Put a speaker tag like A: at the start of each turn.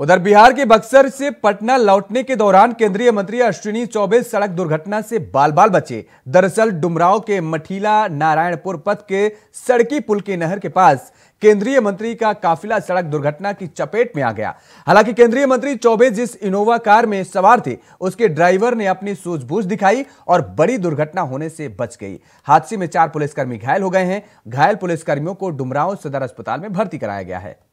A: उधर बिहार के बक्सर से पटना लौटने के दौरान केंद्रीय मंत्री अश्विनी चौबे सड़क दुर्घटना से बाल बाल बचे दरअसल डुमराव के मठीला नारायणपुर पथ के सड़की पुल के नहर के पास केंद्रीय मंत्री का काफिला सड़क दुर्घटना की चपेट में आ गया हालांकि केंद्रीय मंत्री चौबे जिस इनोवा कार में सवार थे उसके ड्राइवर ने अपनी सूझबूझ दिखाई और बड़ी दुर्घटना होने से बच गई हादसे में चार पुलिसकर्मी घायल हो गए हैं घायल पुलिसकर्मियों को डुमराव सदर अस्पताल में भर्ती कराया गया है